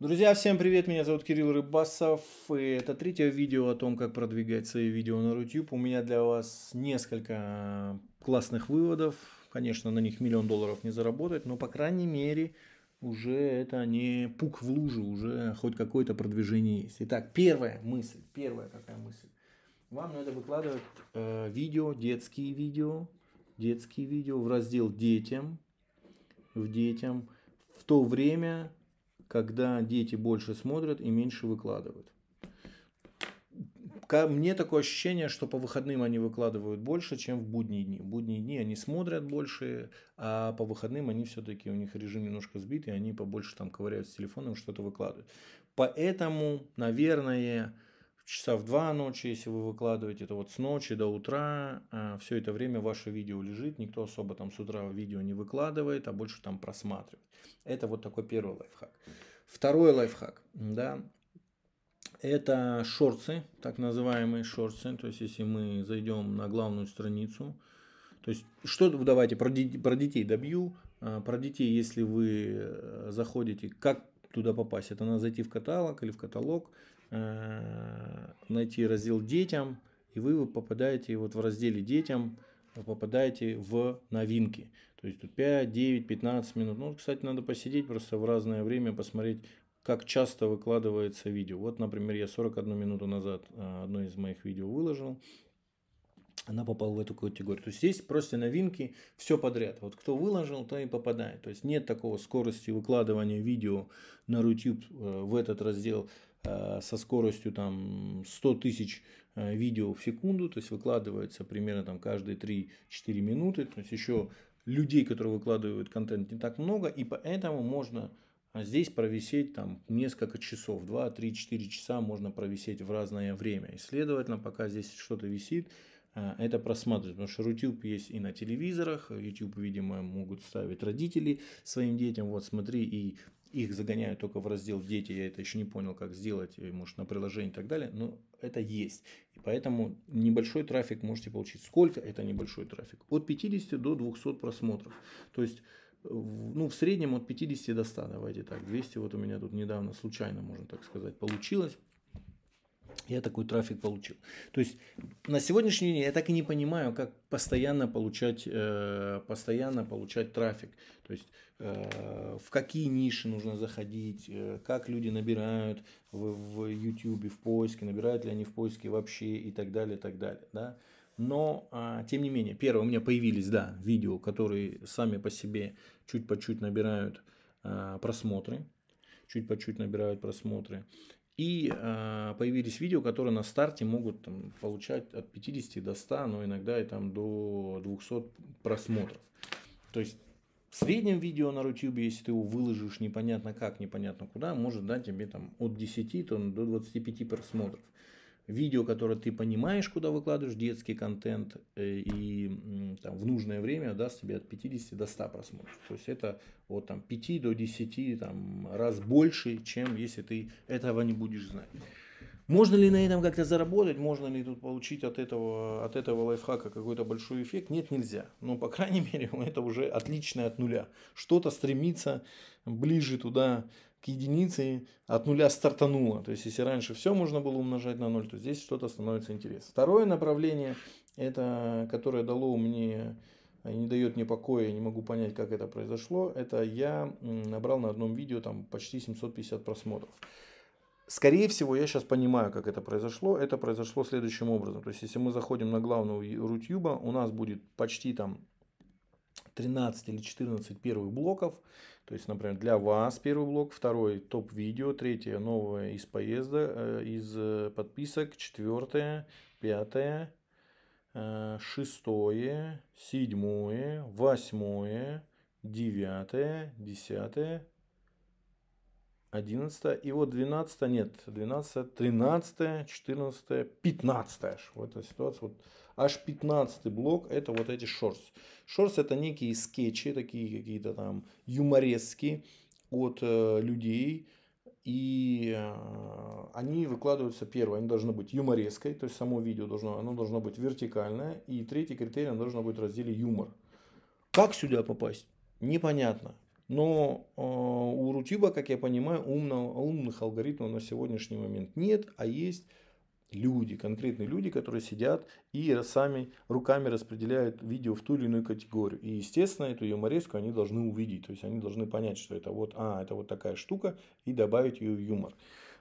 Друзья, всем привет, меня зовут Кирилл Рыбасов, и это третье видео о том, как продвигать свои видео на YouTube. У меня для вас несколько классных выводов, конечно, на них миллион долларов не заработать, но, по крайней мере, уже это не пук в лужу, уже хоть какое-то продвижение есть. Итак, первая мысль, первая какая мысль. Вам надо выкладывать э, видео, детские видео, детские видео в раздел «Детям», в «Детям», в то время, когда дети больше смотрят и меньше выкладывают. Мне такое ощущение, что по выходным они выкладывают больше, чем в будние дни. В будние дни они смотрят больше, а по выходным они все-таки, у них режим немножко сбит, и они побольше там ковыряют с телефоном, что-то выкладывают. Поэтому, наверное, часа в два ночи, если вы выкладываете, это вот с ночи до утра э, все это время ваше видео лежит, никто особо там с утра видео не выкладывает, а больше там просматривает. Это вот такой первый лайфхак. Второй лайфхак, да, это шорцы, так называемые шорцы, то есть если мы зайдем на главную страницу, то есть, что давайте про, про детей добью. Э, про детей, если вы э, заходите, как туда попасть. Это надо зайти в каталог или в каталог, э, найти раздел «Детям», и вы попадаете вот в разделе «Детям», вы попадаете в новинки. То есть тут 5, 9, 15 минут. Ну, кстати, надо посидеть просто в разное время, посмотреть, как часто выкладывается видео. Вот, например, я 41 минуту назад э, одно из моих видео выложил она попала в эту категорию. То есть есть просто новинки, все подряд. Вот кто выложил, то и попадает. То есть нет такого скорости выкладывания видео на YouTube э, в этот раздел э, со скоростью там 100 тысяч э, видео в секунду, то есть выкладывается примерно там каждые 3-4 минуты, то есть еще людей, которые выкладывают контент не так много, и поэтому можно а, здесь провисеть там несколько часов, 2, 3, 4 часа можно провисеть в разное время. И, следовательно, пока здесь что-то висит, Э, это просматривать, потому что YouTube есть и на телевизорах, YouTube, видимо, могут ставить родители своим детям, вот смотри, и их загоняют только в раздел «Дети», я это еще не понял, как сделать, э, может, на приложение и так далее, но это есть. И поэтому небольшой трафик можете получить. Сколько это небольшой трафик? От 50 до 200 просмотров. То есть э, ну, в среднем от 50 до 100, давайте так, 200 вот у меня тут недавно случайно, можно так сказать, получилось. Я такой трафик получил. То есть на сегодняшний день я так и не понимаю, как постоянно получать, э, постоянно получать трафик. То есть э, в какие ниши нужно заходить, э, как люди набирают в, в YouTube, в поиске, набирают ли они в поиске вообще и так далее, и так далее. Да? Но, а, тем не менее, первое, у меня появились, да, видео, которые сами по себе чуть по чуть набирают а, просмотры. Чуть по чуть набирают просмотры. И э, появились видео, которые на старте могут там, получать от 50 до 100, но иногда и там до 200 просмотров. То есть в среднем видео на YouTube, если ты его выложишь непонятно как, непонятно куда, может дать тебе там от 10 там, до 25 просмотров видео, которое ты понимаешь, куда выкладываешь, детский контент, э, и там, в нужное время даст тебе от 50 до 100 просмотров. То есть это от там, 5 до 10 там, раз больше, чем если ты этого не будешь знать. Можно ли на этом как-то заработать? Можно ли тут получить от этого, от этого лайфхака какой-то большой эффект? Нет, нельзя. Но, по крайней мере, это уже отличное от нуля. Что-то стремится ближе туда, к единице от нуля стартануло. То есть, если раньше все можно было умножать на ноль, то здесь что-то становится интересным. Второе направление, это, которое дало мне э, не дает мне покоя, я не могу понять, как это произошло, это я набрал на одном видео там почти 750 просмотров. Скорее всего, я сейчас понимаю, как это произошло. Это произошло следующим образом. То есть, если мы заходим на главного рутюба, у нас будет почти там 13 или 14 первых блоков. То есть, например, для вас первый блок, второй топ-видео, третье новое из поезда, э, из э, подписок, четвертое, пятое, э, шестое, седьмое, восьмое, девятое, десятое, одиннадцатое. И вот двенадцатое нет, двенадцатое, тринадцатое, четырнадцатое, пятнадцатое. Вот эта ситуация. Вот Аж 15 блок это вот эти шорс. Шорс это некие скетчи, такие какие-то там юморески от э, людей. И э, они выкладываются первое, они должны быть юмореской, то есть само видео должно, оно должно быть вертикальное. И третий критерий, оно должно быть в разделе юмор. Как сюда попасть? Непонятно. Но э, у Рутюба, как я понимаю, умного, умных алгоритмов на сегодняшний момент нет, а есть люди, конкретные люди, которые сидят и сами руками распределяют видео в ту или иную категорию. И, естественно, эту юмореску они должны увидеть. То есть, они должны понять, что это вот, а, это вот такая штука, и добавить ее в юмор.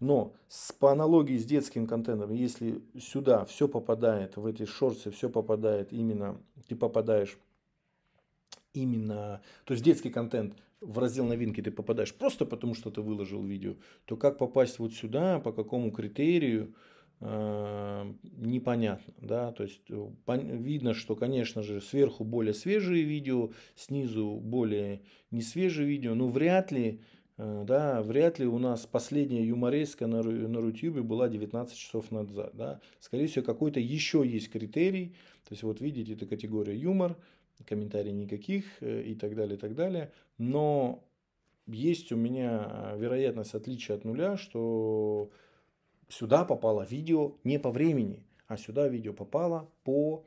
Но с, по аналогии с детским контентом, если сюда все попадает, в эти шорты все попадает именно, ты попадаешь именно, то есть детский контент в раздел новинки ты попадаешь просто потому, что ты выложил видео, то как попасть вот сюда, по какому критерию, Э, непонятно, да, то есть э, видно, что, конечно же, сверху более свежие видео, снизу более несвежие видео, но вряд ли, э, да, вряд ли у нас последняя юморейская на, на Рутюбе была 19 часов назад, да, скорее всего, какой-то еще есть критерий, то есть вот видите, это категория юмор, комментариев никаких и так далее, и так далее, но есть у меня вероятность отличия от нуля, что сюда попало видео не по времени, а сюда видео попало по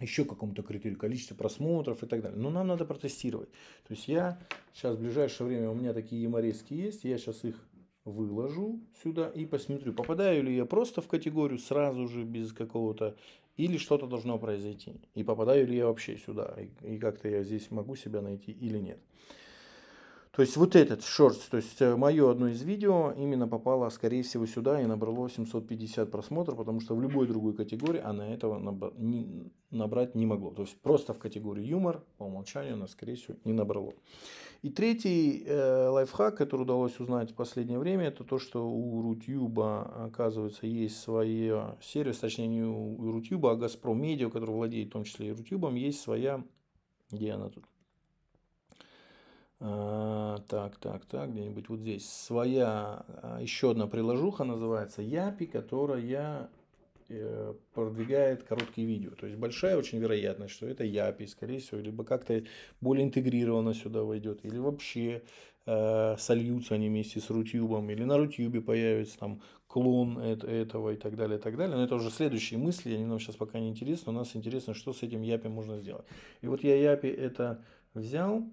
еще какому-то критерию, количеству просмотров и так далее. Но нам надо протестировать. То есть я сейчас в ближайшее время, у меня такие юморески есть, я сейчас их выложу сюда и посмотрю, попадаю ли я просто в категорию сразу же без какого-то, или что-то должно произойти, и попадаю ли я вообще сюда, и как-то я здесь могу себя найти или нет. То есть вот этот шорт, то есть э, мое одно из видео именно попало, скорее всего, сюда и набрало 750 просмотров, потому что в любой другой категории она этого набрать не могло. То есть просто в категории юмор по умолчанию она, скорее всего, не набрала. И третий э, лайфхак, который удалось узнать в последнее время, это то, что у Рутюба, оказывается, есть свои сервис, точнее не у Рутюба, а Газпром Медиа, который владеет в том числе и Рутюбом, есть своя, где она тут, а, так, так, так, где-нибудь вот здесь. Своя, а, еще одна приложуха называется Япи, которая э, продвигает короткие видео. То есть большая очень вероятность, что это Япи, скорее всего, либо как-то более интегрированно сюда войдет, или вообще э, сольются они вместе с Рутюбом, или на Рутюбе появится там клон этого и так далее, и так далее. Но это уже следующие мысли, они нам сейчас пока не интересны, но нас интересно, что с этим Япи можно сделать. И вот я Япи это взял,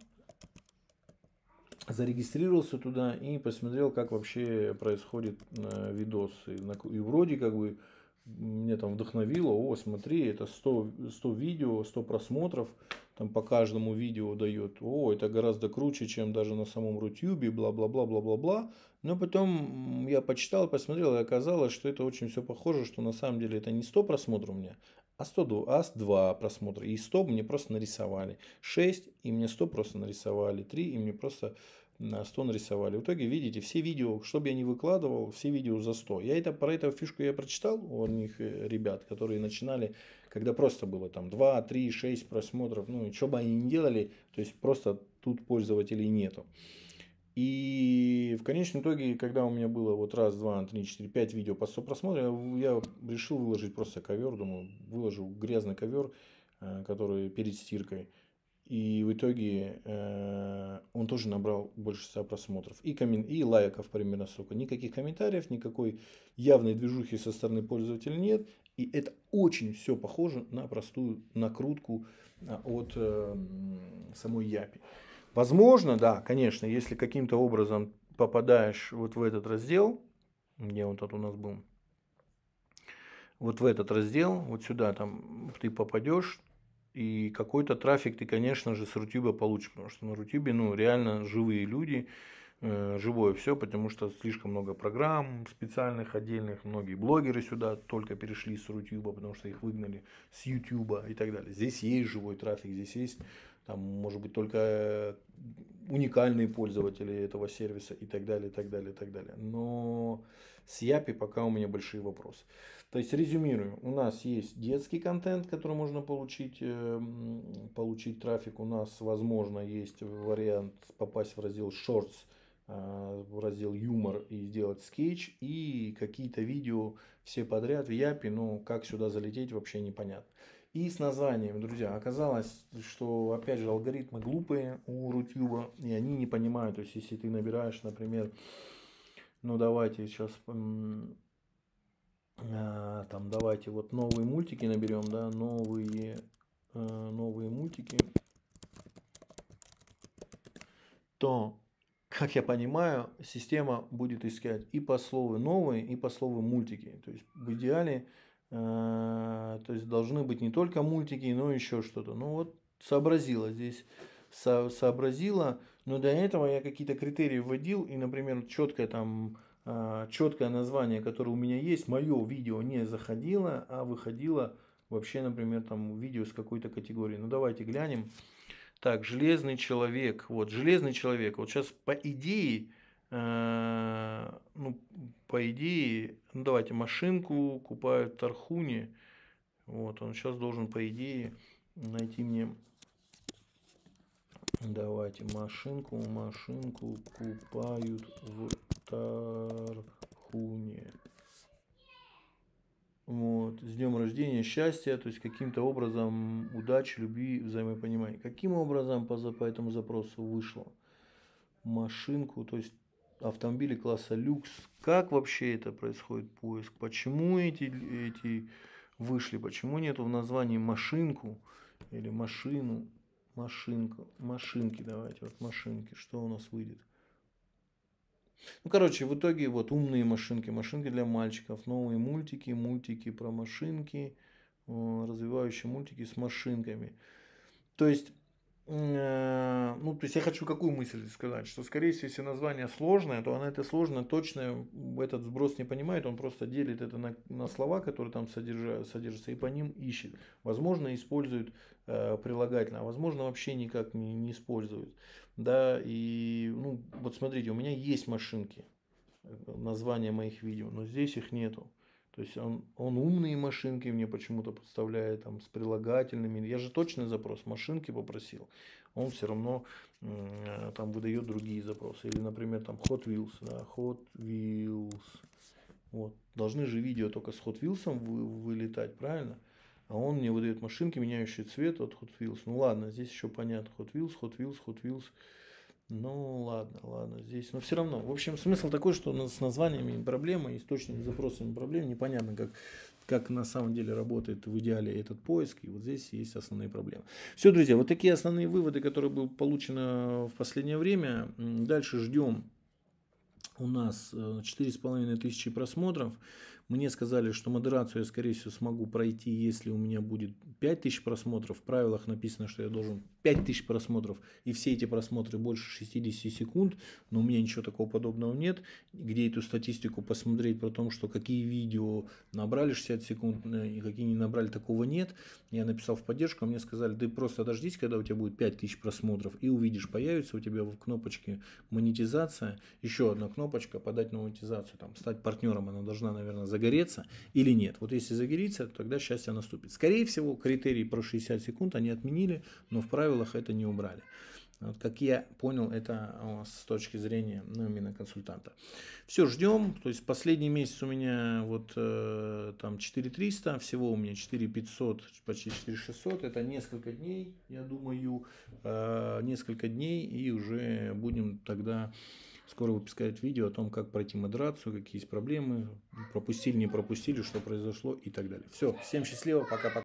зарегистрировался туда и посмотрел, как вообще происходит э, видос. И, и вроде как бы меня там вдохновило, о, смотри, это 100, 100 видео, 100 просмотров, там по каждому видео дает, о, это гораздо круче, чем даже на самом Рутюбе, бла-бла-бла-бла-бла-бла. Но потом я почитал, посмотрел, и оказалось, что это очень все похоже, что на самом деле это не 100 просмотров у меня, а 100, АС-2 просмотра. И 100 мне просто нарисовали. 6, и мне 100 просто нарисовали. 3, и мне просто 100 э, нарисовали. В итоге, видите, все видео, что бы я ни выкладывал, все видео за 100. Я это, про эту фишку я прочитал у них э, ребят, которые начинали, когда просто было там 2, 3, 6 просмотров. Ну и что бы они ни делали, то есть просто тут пользователей нету. И в конечном итоге, когда у меня было вот раз, два, три, четыре, пять видео по 100 просмотров, я решил выложить просто ковер. Думаю, выложу грязный ковер, э, который перед стиркой. И в итоге э, он тоже набрал больше 100 просмотров. И, коммен... и лайков примерно столько. Никаких комментариев, никакой явной движухи со стороны пользователя нет. И это очень все похоже на простую накрутку э, от э, самой Япи. Возможно, да, конечно, если каким-то образом попадаешь вот в этот раздел, где он тут у нас был, вот в этот раздел, вот сюда там ты попадешь, и какой-то трафик ты, конечно же, с Рутюба получишь, потому что на Рутюбе, ну, реально живые люди, э, живое все, потому что слишком много программ специальных, отдельных, многие блогеры сюда только перешли с Рутюба, потому что их выгнали с Ютуба и так далее. Здесь есть живой трафик, здесь есть там, может быть, только э, уникальные пользователи этого сервиса и так далее, и так далее, и так далее. Но с Япи пока у меня большие вопросы. То есть, резюмирую, у нас есть детский контент, который можно получить, э, получить трафик. У нас, возможно, есть вариант попасть в раздел Shorts, э, в раздел юмор и сделать скетч и какие-то видео все подряд в Япи, но ну, как сюда залететь вообще непонятно. И с названием, друзья, оказалось, что, опять же, алгоритмы глупые у Рутюба, и они не понимают, то есть, если ты набираешь, например, ну, давайте сейчас, а, там, давайте вот новые мультики наберем, да, новые, э, новые мультики, то, как я понимаю, система будет искать и по слову новые, и по слову мультики, то есть, в идеале, Э, то есть должны быть не только мультики, но еще что-то. Ну вот сообразила здесь, со сообразила. Но для этого я какие-то критерии вводил, и, например, четкое там э, четкое название, которое у меня есть, мое видео не заходило, а выходило вообще, например, там видео с какой-то категории. Ну давайте глянем. Так, железный человек. Вот, железный человек. Вот сейчас по идее Э, ну, по идее, ну, давайте машинку купают Тархуни. Вот, он сейчас должен, по идее, найти мне... Давайте машинку, машинку купают в Тархуне. Вот, с днем рождения, счастья, то есть каким-то образом удачи, любви, взаимопонимания. Каким образом по, по этому запросу вышло? Машинку, то есть автомобили класса люкс. Как вообще это происходит поиск? Почему эти, эти вышли? Почему нету в названии машинку или машину? Машинка, машинки давайте, вот машинки, что у нас выйдет? Ну, короче, в итоге вот умные машинки, машинки для мальчиков, новые мультики, мультики про машинки, э, развивающие мультики с машинками. То есть Э, ну, то есть я хочу какую мысль сказать, что, скорее всего, если название сложное, то она это сложное точно, этот сброс не понимает, он просто делит это на, на слова, которые там содержатся, и по ним ищет. Возможно, использует э, прилагательное, а возможно, вообще никак не, не используют. Да, и, ну, вот смотрите, у меня есть машинки, э, названия моих видео, но здесь их нету. То есть он, он умные машинки мне почему-то подставляет там, с прилагательными. Я же точный запрос машинки попросил. Он все равно э, там выдает другие запросы. Или, например, там Hot Wheels. Да, Hot Wheels. Вот. Должны же видео только с Hot Wheels вы, вылетать, правильно? А он мне выдает машинки, меняющие цвет от Hot Wheels. Ну ладно, здесь еще понятно. Hot Wheels, Hot Wheels, Hot Wheels. Hot Wheels ну ладно, ладно, здесь. Но все равно. В общем, смысл такой, что у нас с названиями проблемы, источник запросами проблем. Непонятно, как, как на самом деле работает в идеале этот поиск. И вот здесь есть основные проблемы. Все, друзья, вот такие основные выводы, которые были получены в последнее время. Дальше ждем у нас 4,5 э, тысячи просмотров. Мне сказали, что модерацию я, скорее всего, смогу пройти, если у меня будет 5000 просмотров. В правилах написано, что я должен 5000 просмотров, и все эти просмотры больше 60 секунд, но у меня ничего такого подобного нет. Где эту статистику посмотреть про то, что какие видео набрали 60 секунд э, и какие не набрали, такого нет. Я написал в поддержку, мне сказали, ты просто дождись, когда у тебя будет 5000 просмотров, и увидишь, появится у тебя в кнопочке монетизация, еще одна кнопочка подать на монетизацию, там, стать партнером, она должна, наверное, загореться или нет. Вот если загорится, тогда счастье наступит. Скорее всего, критерии про 60 секунд они отменили, но в правилах это не убрали. Вот как я понял, это а, с точки зрения ну, именно консультанта. Все, ждем. То есть последний месяц у меня вот э, там 4300, всего у меня 4500, почти 4600. Это несколько дней, я думаю, э, несколько дней и уже будем тогда скоро выпускать видео о том, как пройти модерацию, какие есть проблемы, пропустили, не пропустили, что произошло и так далее. Все, всем счастливо, пока-пока.